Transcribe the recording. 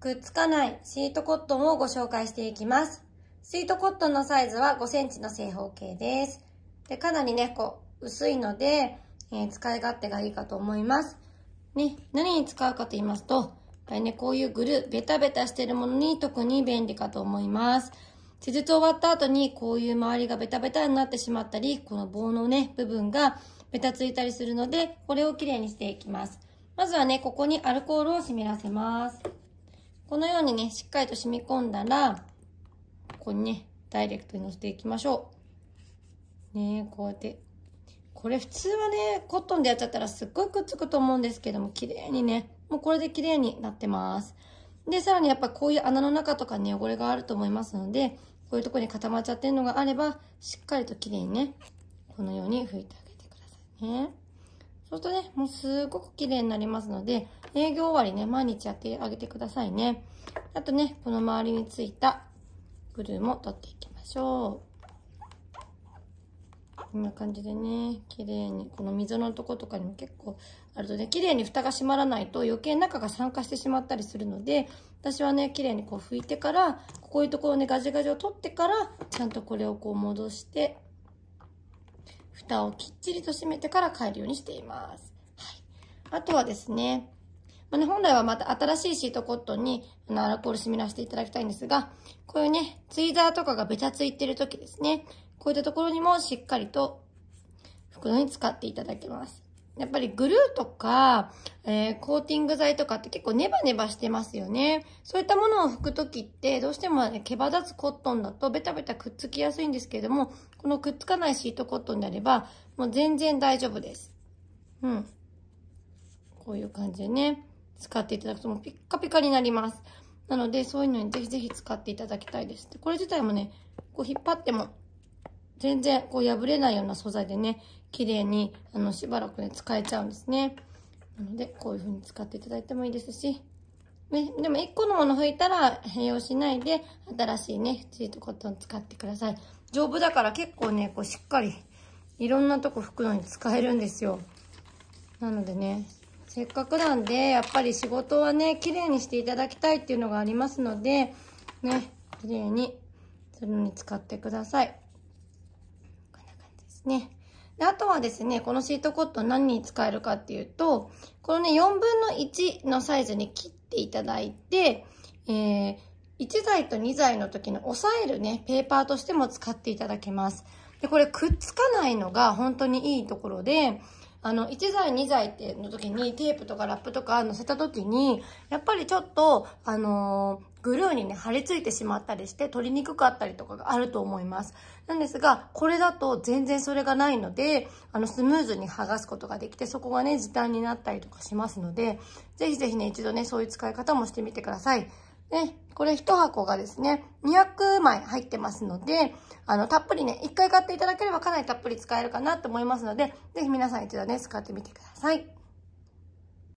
くっつかないシートコットンをご紹介していきます。スイートコットンのサイズは5センチの正方形です。で、かなりね、こう、薄いので、えー、使い勝手がいいかと思います。ね、何に使うかと言いますと、はい、ね、こういうグル、ベタベタしてるものに特に便利かと思います。手術終わった後にこういう周りがベタベタになってしまったり、この棒のね、部分がベタついたりするので、これをきれいにしていきます。まずはね、ここにアルコールを湿らせます。このようにね、しっかりと染み込んだら、ここにね、ダイレクトに乗せていきましょう。ねこうやって。これ普通はね、コットンでやっちゃったらすっごいくっつくと思うんですけども、綺麗にね、もうこれで綺麗になってます。で、さらにやっぱこういう穴の中とかに汚れがあると思いますので、こういうとこに固まっちゃってるのがあれば、しっかりと綺麗にね、このように拭いてあげてくださいね。そうするとね、もうすごく綺麗になりますので、営業終わりね、毎日やってあげてくださいね。あとね、この周りについたグルーも取っていきましょう。こんな感じでね、綺麗に、この溝のとことかにも結構あるとね、綺麗に蓋が閉まらないと余計中が酸化してしまったりするので、私はね、綺麗にこう拭いてから、こういうところね、ガジガジを取ってから、ちゃんとこれをこう戻して、蓋をきっちりと閉めてから帰るようにしています。はい。あとはですね、まあね、本来はまた新しいシートコットンにあのアルコール染みらせていただきたいんですが、こういうね、ツイザーとかがべちゃついてる時ですね、こういったところにもしっかりと袋に使っていただきます。やっぱりグルーとか、えー、コーティング剤とかって結構ネバネバしてますよね。そういったものを拭くときって、どうしても、ね、毛羽立つコットンだとベタベタくっつきやすいんですけれども、このくっつかないシートコットンであれば、もう全然大丈夫です。うん。こういう感じでね。使っていただくともうピッカピカになります。なので、そういうのにぜひぜひ使っていただきたいです。でこれ自体もね、こう引っ張っても、全然こう破れないような素材でね、綺麗に、あの、しばらくね、使えちゃうんですね。なので、こういう風に使っていただいてもいいですし、ね、でも1個のもの拭いたら併用しないで、新しいね、シートコットン使ってください。丈夫だから結構ね、こうしっかり、いろんなとこ拭くのに使えるんですよ。なのでね、せっかくなんでやっぱり仕事はね綺麗にしていただきたいっていうのがありますのでね綺麗にするのに使ってくださいこんな感じですねであとはですねこのシートコット何に使えるかっていうとこのね4分の1のサイズに切っていただいて、えー、1材と2材の時の押さえるねペーパーとしても使っていただけますでこれくっつかないのが本当にいいところであの、1剤2剤っての時にテープとかラップとか乗せた時に、やっぱりちょっと、あのー、グルーにね、貼り付いてしまったりして取りにくかったりとかがあると思います。なんですが、これだと全然それがないので、あの、スムーズに剥がすことができて、そこがね、時短になったりとかしますので、ぜひぜひね、一度ね、そういう使い方もしてみてください。ね、これ1箱がですね、200枚入ってますので、あの、たっぷりね、1回買っていただければかなりたっぷり使えるかなと思いますので、ぜひ皆さん一度ね、使ってみてください。